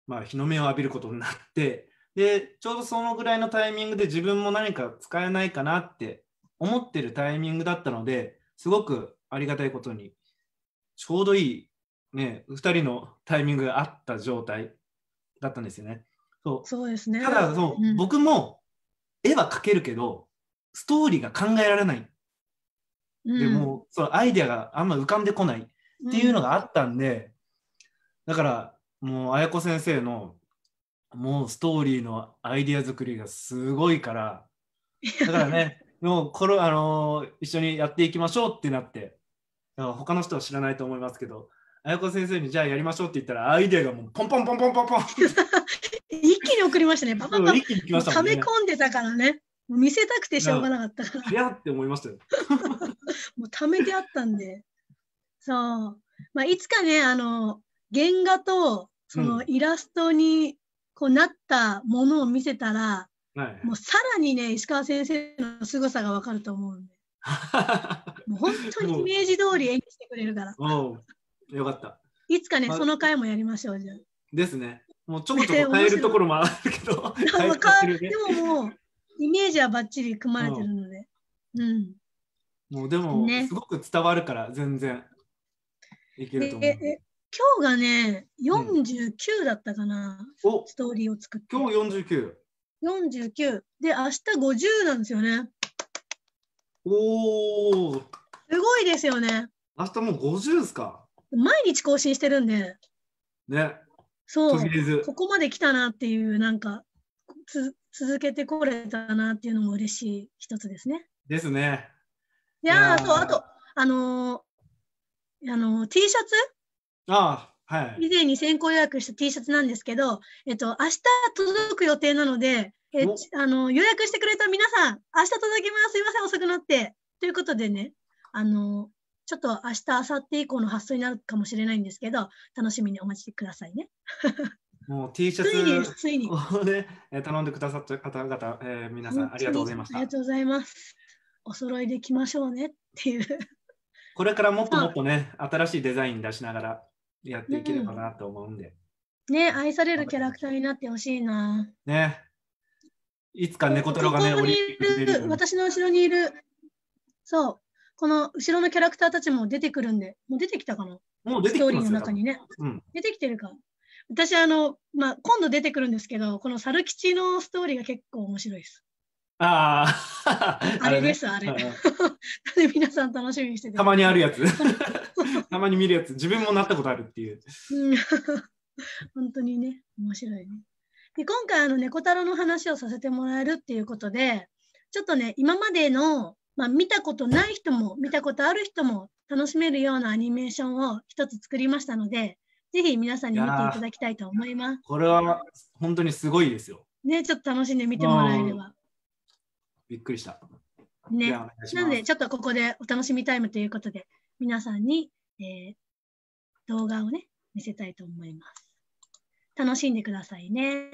まあ、日の目を浴びることになってでちょうどそのぐらいのタイミングで自分も何か使えないかなって思ってるタイミングだったのですごくありがたいことにちょうどいいね、2人のタイミングがあった状態だったんですよね。そうそうですねただそう、うん、僕も絵は描けるけどストーリーが考えられない、うん、でもそのアイデアがあんま浮かんでこないっていうのがあったんで、だからもう綾子先生のもうストーリーのアイデア作りがすごいからだからね もうこれ、あのー、一緒にやっていきましょうってなって他の人は知らないと思いますけどあやこ先生にじゃあやりましょうって言ったらアイデアがもうポンポンポンポンポンポン一気に送りましたねバババ一気に来ました溜、ね、め込んでたからね見せたくてしょうがなかったからいやって思いましたよ もう溜めてあったんでそうまあいつかねあの原画とそのイラストにこうなったものを見せたら、うんはい、もうさらにね石川先生の凄さがわかると思うんで もう本当にイメージ通り演技してくれるから。よかった。いつかね、ま、その回もやりましょう、じゃですね。もうちょこちょこ変えるところもあるけど。ね、でももう、イメージはばっちり組まれてるので。うん。もうでも、ね、すごく伝わるから、全然。いけると思う。今日がね、49だったかな、うん、ストーリーを作って。今日 49? 49。で、明日50なんですよね。おお。すごいですよね。明日もう50ですか毎日更新してるんで。ね。そう、ここまで来たなっていう、なんかつ、続けてこれたなっていうのも嬉しい一つですね。ですね。いやそう、あと、あのー、あのー、T シャツああ、はい、以前に先行予約した T シャツなんですけど、えっと、明日届く予定なので、えあの予約してくれた皆さん、明日届きます、すいません、遅くなって。ということでね、あのちょっと明日、明後日以降の発送になるかもしれないんですけど、楽しみにお待ちくださいね。もう T シャツついにを頼んでくださった方々、えー、皆さんありがとうございました。ありがとうございます。お揃いできましょうねっていう。これからもっともっとね、新しいデザイン出しながらやっていければなと思うんで。うん、ね、愛されるキャラクターになってほしいな。ね。いつか猫太郎がね、ここにいる私の後ろにいる。そう。この後ろのキャラクターたちも出てくるんで、もう出てきたかなもう出てきてストーリーの中にね。うん、出てきてるか。私、あの、まあ、今度出てくるんですけど、この猿吉のストーリーが結構面白いです。ああ、あれです、あれ。皆さん楽しみにしてて。たまにあるやつ。たまに見るやつ。自分もなったことあるっていう。本当にね、面白いね。で今回、あの、猫太郎の話をさせてもらえるっていうことで、ちょっとね、今までのまあ、見たことない人も見たことある人も楽しめるようなアニメーションを一つ作りましたので、ぜひ皆さんに見ていただきたいと思います。これは本当にすごいですよ。ね、ちょっと楽しんで見てもらえれば。びっくりした。ね、なので、ちょっとここでお楽しみタイムということで、皆さんに、えー、動画をね、見せたいと思います。楽しんでくださいね。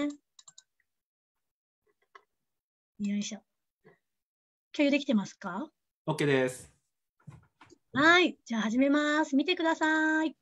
よいしょ。共有できてますか ?OK です。はい。じゃあ始めます。見てください。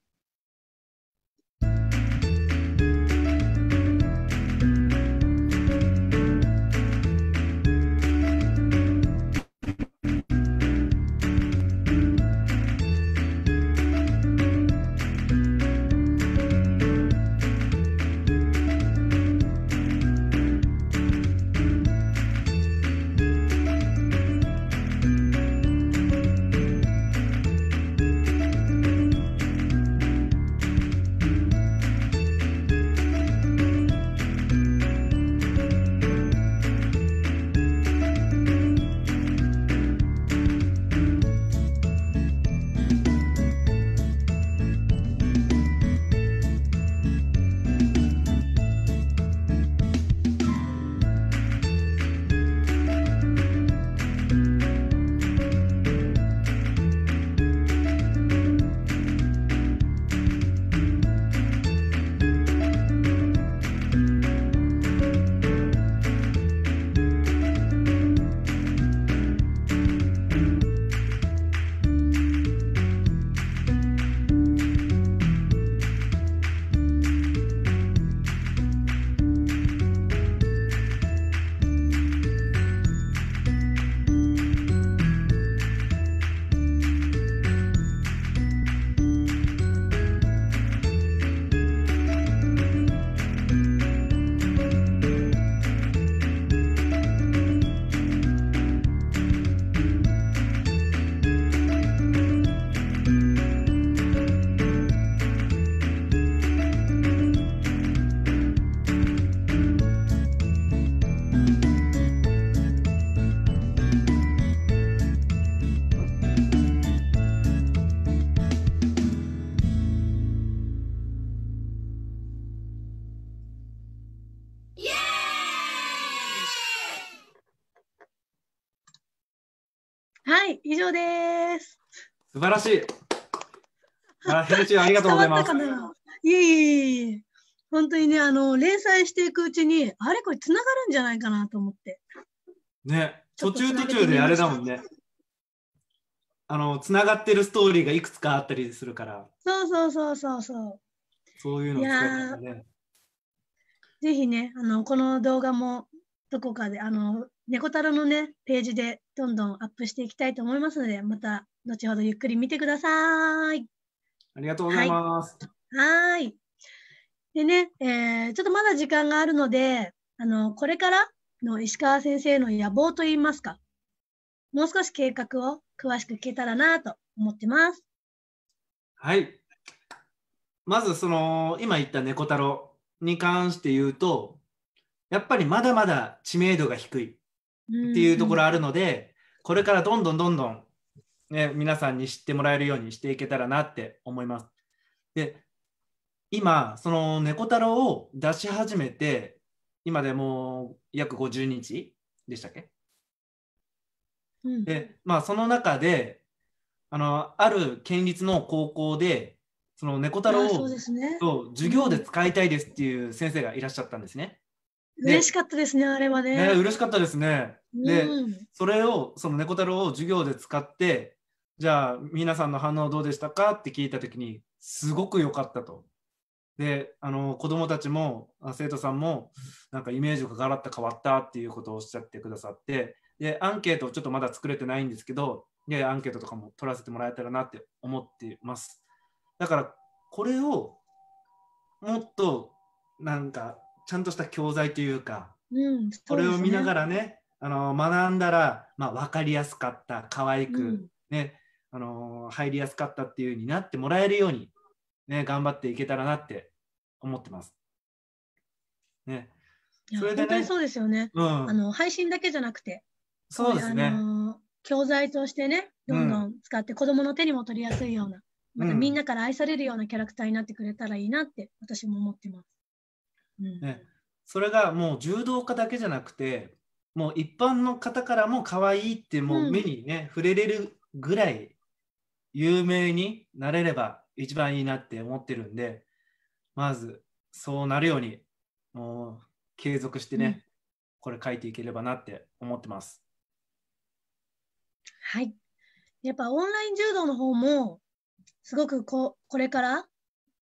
素晴らしい。あ編集ありがとうございます。いえいえ本当にね、あの、連載していくうちに、あれこれ繋がるんじゃないかなと思って。ね、途中途中であれだもんね。あの、繋がってるストーリーがいくつかあったりするから。そうそうそうそうそう。そういうのね、ぜひね、あの、この動画もどこかで、あの、猫太郎のね、ページでどんどんアップしていきたいと思いますので、また後ほどゆっくり見てください。ありがとうございます。はい。はでね、えー、ちょっとまだ時間があるので、あの、これからの石川先生の野望といいますか、もう少し計画を詳しく聞けたらなと思ってます。はい。まずその今言った猫太郎に関して言うとやっぱりまだまだ知名度が低いっていうところあるので、これからどんどんどんどん、ね、皆さんに知ってもらえるようにしていけたらなって思います。で今その猫太郎を出し始めて今でもう約50日でしたっけ、うん、でまあその中であのある県立の高校でその猫太郎を、ね、授業で使いたいですっていう先生がいらっしゃったんですね。嬉しかったですね、あれはね。ね嬉しかったですね。で、うん、それを、その猫太郎を授業で使って、じゃあ、皆さんの反応どうでしたかって聞いたときに、すごく良かったと。で、あの、子供たちも、生徒さんも、なんかイメージがガラッと変わったっていうことをおっしゃってくださって、で、アンケートをちょっとまだ作れてないんですけど、で、アンケートとかも取らせてもらえたらなって思ってます。だから、これを、もっと、なんか、ちゃんとした教材というか、うんそ、ね、れを見ながらねあの学んだら、まあ、分かりやすかった可愛くね、うん、あの入りやすかったっていう風になってもらえるように、ね、頑張っていけたらなって思ってます。ね、それで、ね、本当にそうですよね、うん、あの配信だけじゃなくてそうですね、教材としてねどんどん使って子供の手にも取りやすいような、またみんなから愛されるようなキャラクターになってくれたらいいなって私も思ってます。ね、それがもう柔道家だけじゃなくてもう一般の方からも可愛いってもう目にね、触れれるぐらい有名になれれば一番いいなって思ってるんでまずそうなるようにもう継続してね、これ書いていければなって思ってます。はい。やっぱオンライン柔道の方もすごくここれから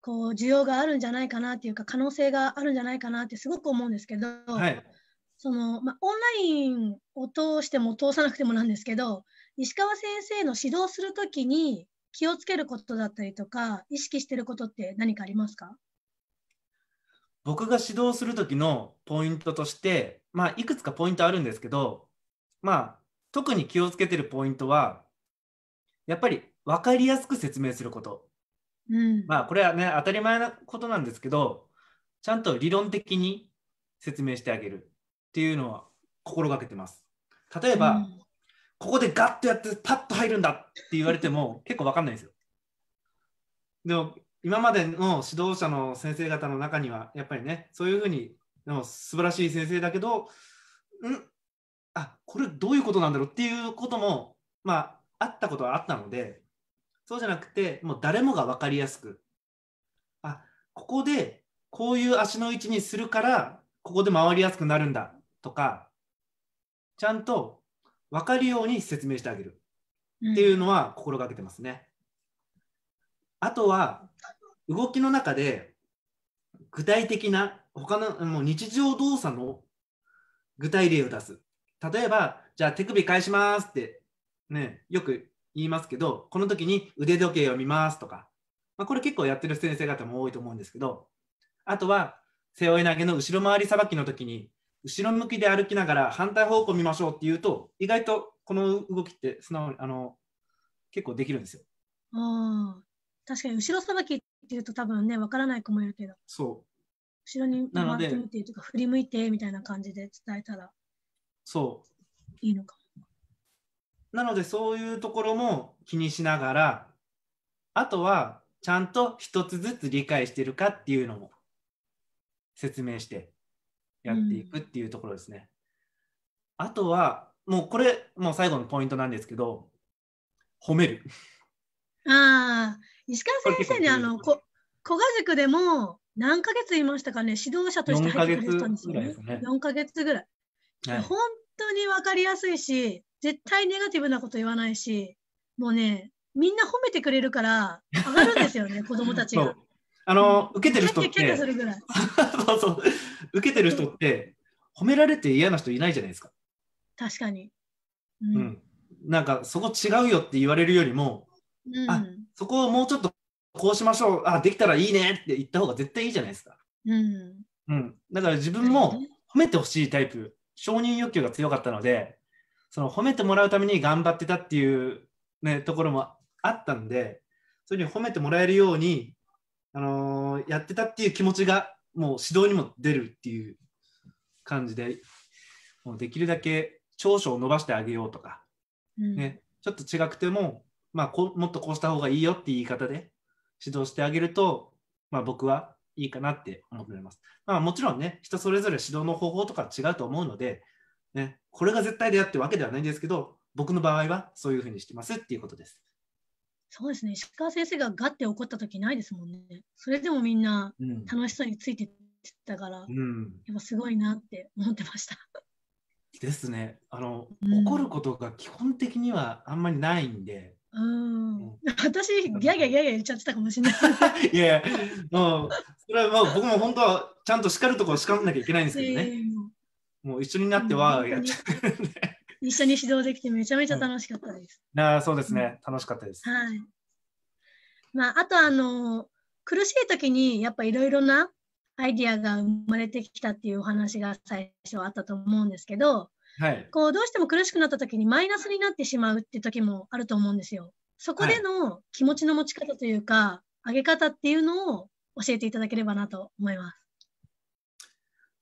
こう需要があるんじゃないかなっていうか可能性があるんじゃないかなってすごく思うんですけど、はい、そのまオンラインを通しても通さなくてもなんですけど石川先生の指導する時に気をつけることだったりとか意識してることって何かありますか僕が指導する時のポイントとして、まあ、いくつかポイントあるんですけど、まあ、特に気をつけてるポイントはやっぱり分かりやすく説明することうん、まあこれはね当たり前なことなんですけどちゃんと理論的に説明してあげるっていうのは心がけてます。例えば、うん、ここでガッとやってパッと入るんだって言われても結構わかんないんですよ。でも今までの指導者の先生方の中にはやっぱりねそういうふうにでも素晴らしい先生だけどんあこれどういうことなんだろうっていうこともまああったことはあったのでそうじゃなくて、もう誰もが分かりやすく、あここでこういう足の位置にするから、ここで回りやすくなるんだとか、ちゃんと分かるように説明してあげるっていうのは心がけてますね。うん、あとは、動きの中で具体的な、他のもう日常動作の具体例を出す。例えば、じゃあ手首返しますって、ね、よく言いますけど、この時に腕時計を見ますとか、まあ、これ結構やってる先生方も多いと思うんですけど、あとは背負い投げの後ろ回りさばきの時に、後ろ向きで歩きながら反対方向見ましょうっていうと、意外とこの動きって素直にあの結構できるんですよ。あ確かに後ろさばきっていうと多分ね、わからない子もいるけど。そう。後ろに回ってみてとか振り向いてみたいな感じで伝えたら。そう。いいのかも。なのでそういうところも気にしながら、あとはちゃんと一つずつ理解してるかっていうのも説明してやっていくっていうところですね。うん、あとは、もうこれ、もう最後のポイントなんですけど、褒める。ああ、石川先生ね、あの、こ古賀塾でも何ヶ月いましたかね、指導者として入ってくたんですよね。4ヶ月ぐらい。はい、本当に分かりやすいし、絶対ネガティブなこと言わないし、もうね、みんな褒めてくれるから、上がるんですよね、子供たちが。あの、受けてる人って。するぐらい。そうそう。受けてる人って、褒められて嫌な人いないじゃないですか。確かに。うん。うん、なんか、そこ違うよって言われるよりも、うん、あ、そこをもうちょっとこうしましょう。あ、できたらいいねって言った方が絶対いいじゃないですか。うん。うん。だから自分も褒めてほしいタイプ、承認欲求が強かったので、その褒めてもらうために頑張ってたっていう、ね、ところもあったんで、それに褒めてもらえるように、あのー、やってたっていう気持ちが、もう指導にも出るっていう感じで、もうできるだけ長所を伸ばしてあげようとか、うん、ね、ちょっと違くても、まあこ、もっとこうした方がいいよって言い方で指導してあげると、まあ、僕はいいかなって思ってます。まあ、もちろんね、人それぞれ指導の方法とか違うと思うので、ね、これが絶対でやってわけではないんですけど、僕の場合はそういうふうにしてますっていうことです。そうですね、石川先生ががって怒った時ないですもんね。それでもみんな楽しそうについてたから、うん、やっぱすごいなって思ってました。ですね。あの、うん、怒ることが基本的にはあんまりないんで。うん、うん、私ギャギャギャギャ言っちゃってたかもしれない。いやいや、もうそれはもう僕も本当はちゃんと叱るところ叱らなきゃいけないんですけどね。もう一緒になってはやっちゃう、ね、一緒に指導できてめちゃめちゃ楽しかったです。うん、あそうですね、楽しかったです。はい。まあ、あとあの、苦しい時にやっぱいろいろなアイディアが生まれてきたっていうお話が最初あったと思うんですけど、はい、こうどうしても苦しくなった時にマイナスになってしまうって時もあると思うんですよ。そこでの気持ちの持ち方というか、はい、上げ方っていうのを教えていただければなと思います。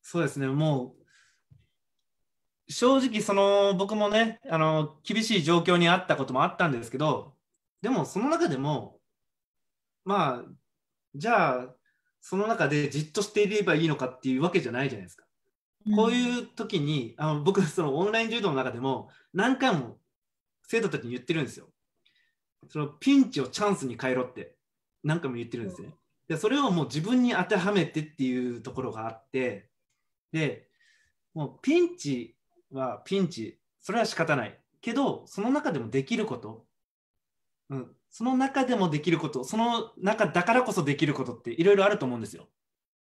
そうですね、もう正直その僕もねあの厳しい状況にあったこともあったんですけどでもその中でもまあじゃあその中でじっとしていればいいのかっていうわけじゃないじゃないですか。うん、こういう時にあの僕そのオンライン柔道の中でも何回も生徒たちに言ってるんですよ。そのピンチをチャンスに変えろって何回も言ってるんですね。でそれをもう自分に当てはめてっていうところがあってでもうピンチはピンチ、それは仕方ない。けど、その中でもできること、うん、その中でもできること、その中だからこそできることっていろいろあると思うんですよ。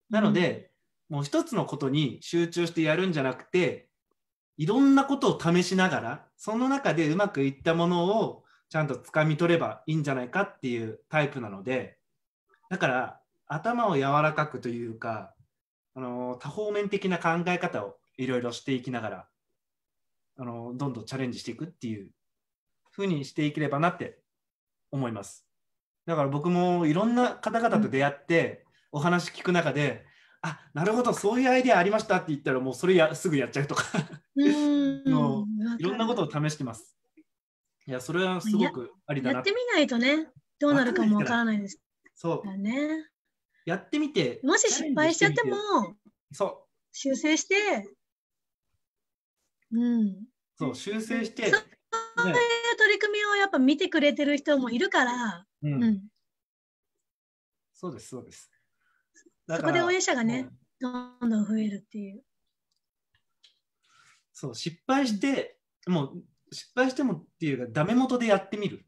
なので、うん、もう一つのことに集中してやるんじゃなくて、いろんなことを試しながら、その中でうまくいったものをちゃんと掴み取ればいいんじゃないかっていうタイプなので、だから頭を柔らかくというか、あの多方面的な考え方をいろいろしていきながらあのどんどんチャレンジしていくっていうふうにしていければなって思います。だから僕もいろんな方々と出会って、お話聞く中で、うん、あなるほどそういうアイデアありましたって言ったらもうそれやすぐやっちゃうとかう いろんなことを試してます。いやそれはすごくありだなやってみないとねどうなるかもわからないです。そうだね。やってみてもし失敗しちゃってもそう修正してうん、そう修正してそういう取り組みをやっぱ見てくれてる人もいるから、うん、うん、そうですそうですそこで応援者がね、うん、どんどん増えるっていうそう失敗してもう失敗してもっていうかダメ元でやってみる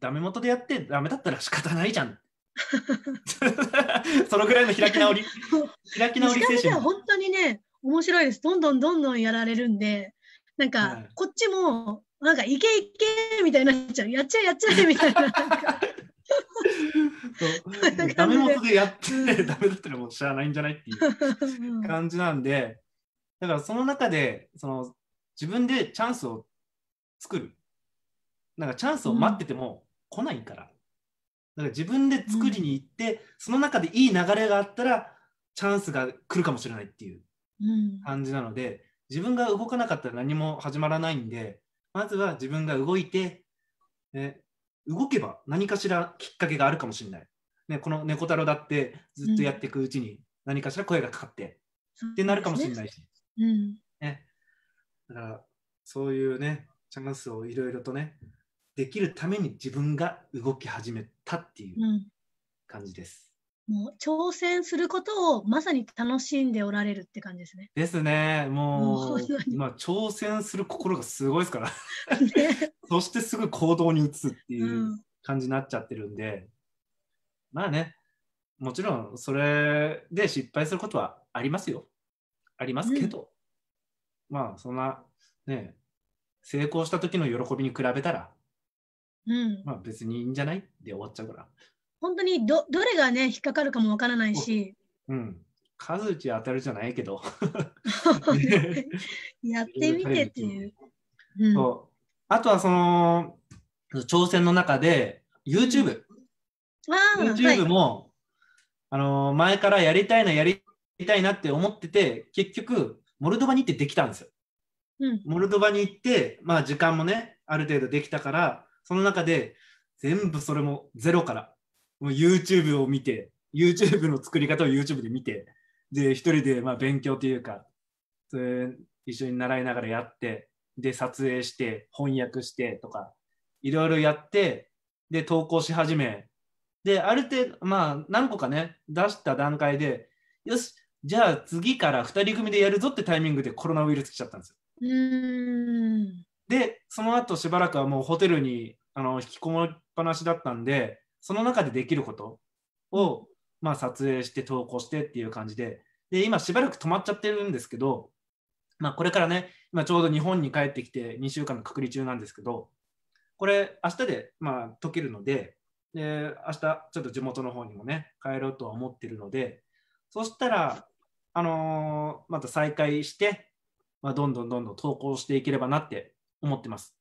ダメ元でやってダメだったら仕方ないじゃん そのぐらいの開き直り 開き直り精神本当にね面白いです。どんどんどんどんやられるんで、なんか、こっちも、なんか、いけいけみたいになっちゃう。やっちゃえ、やっちゃえみたいな。なんかダメ元でやって、ダメだったらもう知らないんじゃないっていう感じなんで、だからその中で、その自分でチャンスを作る。なんかチャンスを待ってても来ないから。だから自分で作りに行って、その中でいい流れがあったら、チャンスが来るかもしれないっていう。感じなので、自分が動かなかったら何も始まらないんでまずは自分が動いて、ね、動けば何かしらきっかけがあるかもしれない。ね、この猫太郎だってずっとやっていくうちに何かしら声がかかって、うん、ってなるかもしれないし、うん、ね、だからそういうねチャンスをいろいろとねできるために自分が動き始めたっていう感じです。もう挑戦することをまさに楽しんでおられるって感じですね。ですね。もう、まあ、挑戦する心がすごいですから。ね、そしてすぐ行動に移すっていう感じになっちゃってるんで、うん、まあね、もちろんそれで失敗することはありますよ。ありますけど、うん、まあそんな、ね、成功した時の喜びに比べたら、うん、まあ別にいいんじゃないで終わっちゃうから。本当にどどれがね、引っかかるかもわからないし。うん。数値当たるじゃないけど。やってみてっていう。うん、そうあとはその、挑戦の中で YouTube。YouTube も、はい、あの前からやりたいな、やりたいなって思ってて、結局、モルドバに行ってできたんですよ。うん、モルドバに行って、まあ時間もね、ある程度できたから、その中で全部それもゼロからもう YouTube を見て、YouTube の作り方を YouTube で見て、で、一人でまあ勉強というか、それ一緒に習いながらやって、で、撮影して、翻訳してとか、いろいろやって、で、投稿し始め、で、ある程度、まあ、何個かね、出した段階で、よし、じゃあ次から2人組でやるぞってタイミングでコロナウイルス来ちゃったんですよ。で、その後しばらくはもうホテルにあの引きこもりっぱなしだったんで、その中でできることを、まあ、撮影して投稿してっていう感じでで今しばらく止まっちゃってるんですけど、まあ、これからね今ちょうど日本に帰ってきて2週間の隔離中なんですけどこれ明日で、ま解けるのでで明日ちょっと地元の方にもね帰ろうとは思ってるのでそしたら、あのー、また再開して、まあ、どんどんどんどん投稿していければなって思ってます。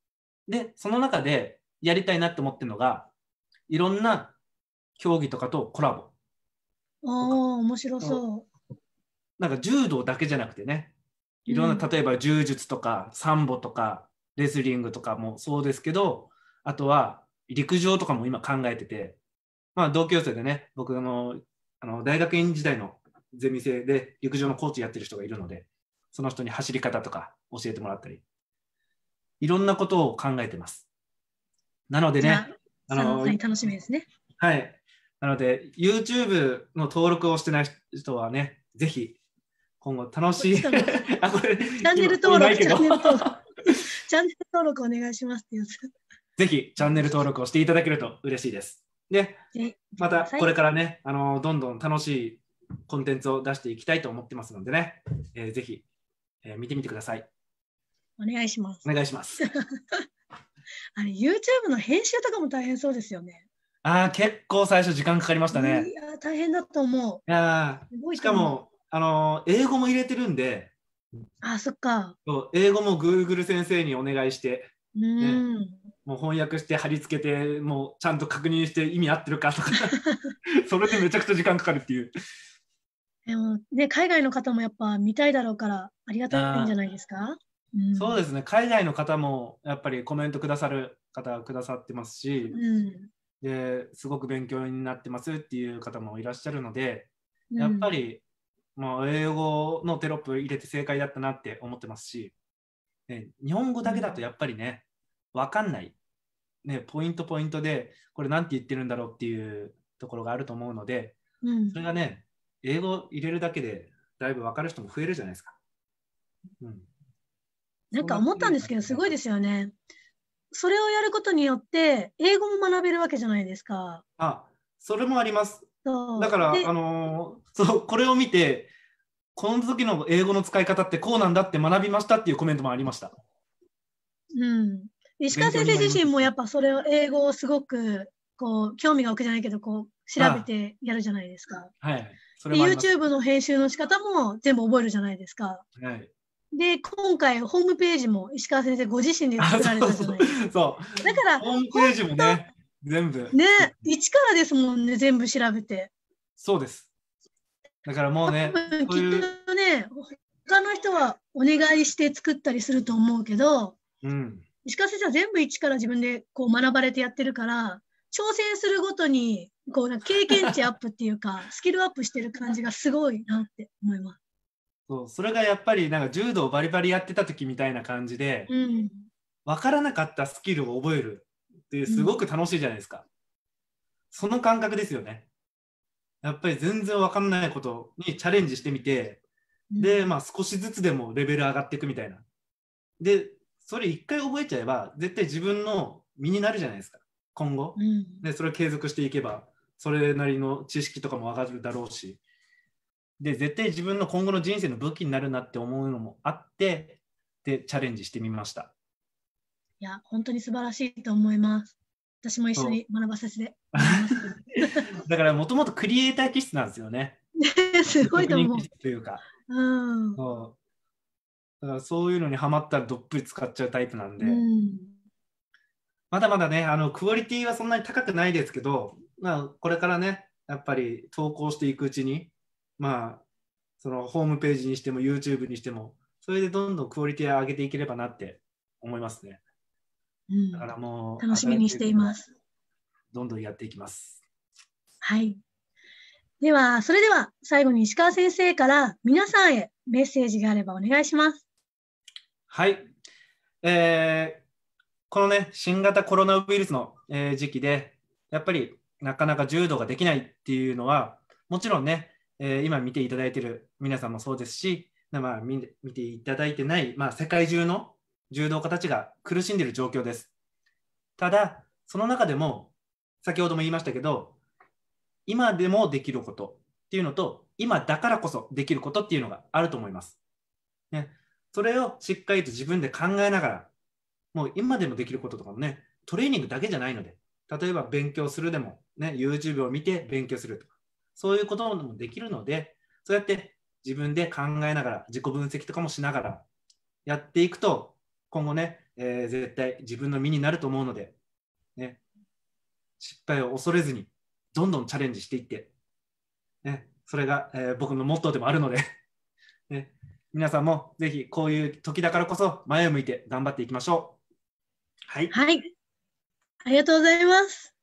で、その中でやりたいなって思ってるのが、いろんな競技とかとコラボ。ああ、面白そう。なんか柔道だけじゃなくてね、いろんな、例えば柔術とか、サンボとか、レスリングとかもそうですけど、あとは陸上とかも今考えてて、まあ同級生でね、僕のあの大学院時代のゼミ生で陸上のコーチやってる人がいるので、その人に走り方とか教えてもらったり、いろんなことを考えてます。なのでね、あの、はい、楽しみですね。はい。なので、YouTube の登録をしてない人はね、ぜひ、今後楽しい。あ、これ、チャンネル登録、チャンネル登録。チャンネル登録お願いしますってやつ。ぜひ、チャンネル登録をしていただけると嬉しいです。で、またこれからね、あのどんどん楽しいコンテンツを出していきたいと思ってますのでね、えー、ぜひ、えー、見てみてください。お願いします。お願いします。あれ YouTube の編集とかも大変そうですよね。ああ、結構最初時間かかりましたね。いや、大変だと思う。いやしかも、あのー、英語も入れてるんで、あ、そっか。英語も Google 先生にお願いして、ね、もう翻訳して貼り付けて、もうちゃんと確認して意味合ってるかとか、それでめちゃくちゃ時間かかるっていう。でもね、海外の方もやっぱ見たいだろうから、ありがたいんじゃないですかそうですね海外の方もやっぱりコメントくださる方くださってますし、うん、ですごく勉強になってますっていう方もいらっしゃるのでやっぱり、ま英語のテロップ入れて正解だったなって思ってますし、ね、日本語だけだとやっぱりね分かんない、ね、ポイントポイントでこれ何て言ってるんだろうっていうところがあると思うので、うん、それがね英語入れるだけでだいぶ分かる人も増えるじゃないですか。うんなんか思ったんですけど、すごいですよね。それをやることによって、英語も学べるわけじゃないですか。あ、それもあります。だから、あのー、そう、これを見て、この時の英語の使い方ってこうなんだって学びましたっていうコメントもありました。うん。石川先生自身もやっぱそれを英語をすごくこう興味が置くじゃないけどこう調べてやるじゃないですか。ああはい、で YouTube の編集の仕方も全部覚えるじゃないですか。はい。で、今回、ホームページも石川先生ご自身で作られたじゃないですか。そうだから、ホームページもね、全部。ね、一からですもんね、全部調べて。そうです。だからもうね、きっとね、他の人はお願いして作ったりすると思うけど、うん、石川先生は全部一から自分でこう学ばれてやってるから、挑戦するごとにこう経験値アップっていうか、スキルアップしてる感じがすごいなって思います。そうそれがやっぱりなんか柔道バリバリやってた時みたいな感じで、うん、分からなかったスキルを覚えるってすごく楽しいじゃないですか、うん、その感覚ですよねやっぱり全然分かんないことにチャレンジしてみて、うん、でまあ少しずつでもレベル上がっていくみたいなでそれ一回覚えちゃえば絶対自分の身になるじゃないですか今後、でそれを継続していけばそれなりの知識とかも上がるだろうしで、絶対自分の今後の人生の武器になるなって思うのもあって、で、チャレンジしてみました。いや、本当に素晴らしいと思います。私も一緒に学ばせて。だから、もともとクリエイター気質なんですよね。すごいと思う。というか。うん。そうだからそういうのにはまったらどっぷり使っちゃうタイプなんで、うん、まだまだねあのクオリティはそんなに高くないですけど、まあ、これからねやっぱり投稿していくうちにまあ、そのホームページにしても YouTube にしても、それでどんどんクオリティを上げていければなって思いますね。うん、だからもう、楽しみにしています。どんどんやっていきます。はい。では、それでは最後に石川先生から皆さんへメッセージがあればお願いします。はい。えー、このね、新型コロナウイルスの、え時期で、やっぱりなかなか柔道ができないっていうのは、もちろんね、えー、今見ていただいている皆さんもそうですし、まあ、見ていただいてない、まあ、世界中の柔道家たちが苦しんでいる状況です。ただ、その中でも、先ほども言いましたけど、今でもできることっていうのと、今だからこそできることっていうのがあると思います。ね、それをしっかりと自分で考えながら、もう今でもできることとかもね、トレーニングだけじゃないので、例えば勉強するでも、ね、YouTube を見て勉強するとか、そういうこともできるので、そうやって自分で考えながら、自己分析とかもしながらやっていくと、今後ね、えー、絶対自分の身になると思うので、ね、失敗を恐れずに、どんどんチャレンジしていって、ね、それが、えー、僕のモットーでもあるのでね、皆さんもぜひこういう時だからこそ前を向いて頑張っていきましょう。はい。はい。ありがとうございます。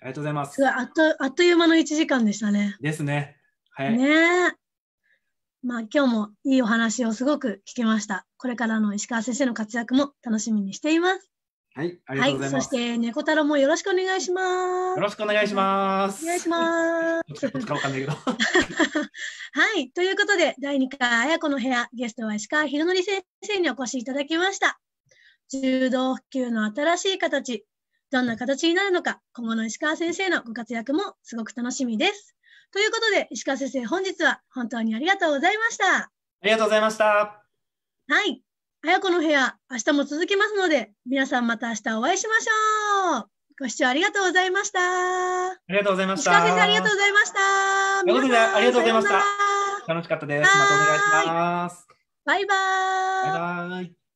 ありがとうございます。すあっとあっという間の1時間でしたね。ですね。はい。ねまあ今日もいいお話をすごく聞きました。これからの石川先生の活躍も楽しみにしています。はい、ありがとうございます。はい、そして猫太郎もよろしくお願いします。よろしくお願いします。お願いします。はい、ということで第2回綾子の部屋ゲストは石川博則先生にお越しいただきました。柔道普及の新しい形どんな形になるのか、今後の石川先生のご活躍もすごく楽しみです。ということで、石川先生、本日は本当にありがとうございました。ありがとうございました。はい。あやこの部屋、明日も続きますので、皆さんまた明日お会いしましょう。ご視聴ありがとうございました。ありがとうございました。石川先生、ありがとうございました。ということで、ありがとうございました。楽しかったです。またお願いします。バイバイ。バイバイ